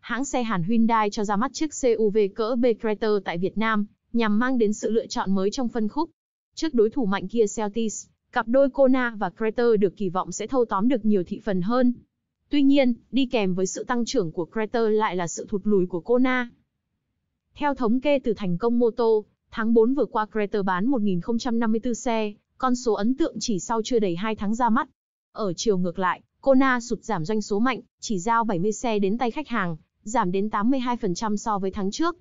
Hãng xe Hàn Hyundai cho ra mắt chiếc CUV cỡ B Creta tại Việt Nam, nhằm mang đến sự lựa chọn mới trong phân khúc. Trước đối thủ mạnh Kia Celtis, cặp đôi Kona và Creta được kỳ vọng sẽ thâu tóm được nhiều thị phần hơn. Tuy nhiên, đi kèm với sự tăng trưởng của Creta lại là sự thụt lùi của Kona. Theo thống kê từ thành công mô tô, Tháng 4 vừa qua Greater bán 1.054 xe, con số ấn tượng chỉ sau chưa đầy 2 tháng ra mắt. Ở chiều ngược lại, Kona sụt giảm doanh số mạnh, chỉ giao 70 xe đến tay khách hàng, giảm đến 82% so với tháng trước.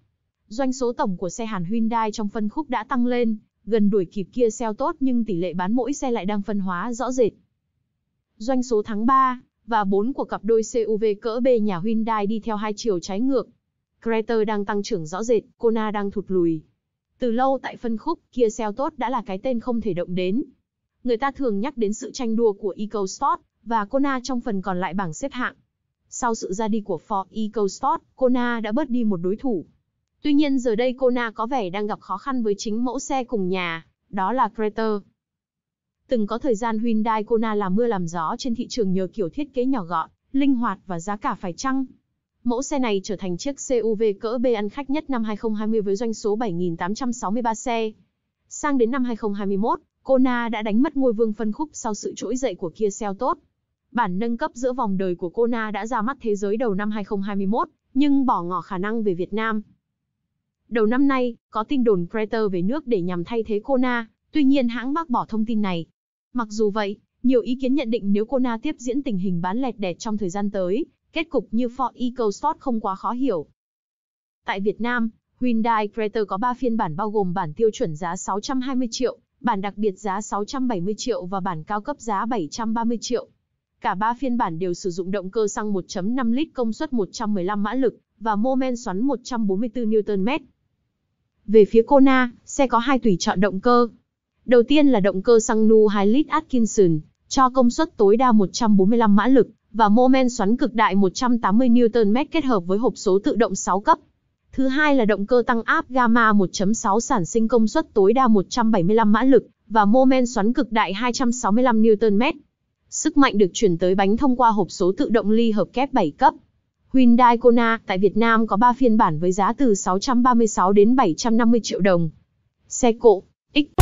Doanh số tổng của xe Hàn Hyundai trong phân khúc đã tăng lên, gần đuổi kịp kia xeo tốt nhưng tỷ lệ bán mỗi xe lại đang phân hóa rõ rệt. Doanh số tháng 3 và 4 của cặp đôi CUV cỡ B nhà Hyundai đi theo hai chiều trái ngược. Creta đang tăng trưởng rõ rệt, Kona đang thụt lùi. Từ lâu tại phân khúc, Kia Seltos đã là cái tên không thể động đến. Người ta thường nhắc đến sự tranh đua của EcoSport và Kona trong phần còn lại bảng xếp hạng. Sau sự ra đi của Ford EcoSport, Kona đã bớt đi một đối thủ. Tuy nhiên giờ đây Kona có vẻ đang gặp khó khăn với chính mẫu xe cùng nhà, đó là Creta. Từng có thời gian Hyundai Kona làm mưa làm gió trên thị trường nhờ kiểu thiết kế nhỏ gọn, linh hoạt và giá cả phải chăng. Mẫu xe này trở thành chiếc CUV cỡ B ăn khách nhất năm 2020 với doanh số 7.863 xe. Sang đến năm 2021, Kona đã đánh mất ngôi vương phân khúc sau sự trỗi dậy của Kia Seltos. Bản nâng cấp giữa vòng đời của Kona đã ra mắt thế giới đầu năm 2021, nhưng bỏ ngỏ khả năng về Việt Nam. Đầu năm nay, có tin đồn Predator về nước để nhằm thay thế Kona, tuy nhiên hãng bác bỏ thông tin này. Mặc dù vậy, nhiều ý kiến nhận định nếu Kona tiếp diễn tình hình bán lẹt đẹt trong thời gian tới, Kết cục như Ford EcoSport không quá khó hiểu. Tại Việt Nam, Hyundai Creta có 3 phiên bản bao gồm bản tiêu chuẩn giá 620 triệu, bản đặc biệt giá 670 triệu và bản cao cấp giá 730 triệu. Cả 3 phiên bản đều sử dụng động cơ xăng 1.5 lít công suất 115 mã lực và mô men xoắn 144 Nm. Về phía Kona, xe có hai tùy chọn động cơ. Đầu tiên là động cơ xăng Nu 2 lít Atkinson, cho công suất tối đa 145 mã lực và mô men xoắn cực đại 180 Nm kết hợp với hộp số tự động 6 cấp. Thứ hai là động cơ tăng áp Gamma 1.6 sản sinh công suất tối đa 175 mã lực và mô men xoắn cực đại 265 Nm. Sức mạnh được chuyển tới bánh thông qua hộp số tự động ly hợp kép 7 cấp. Hyundai Kona tại Việt Nam có 3 phiên bản với giá từ 636 đến 750 triệu đồng. Xe cộ X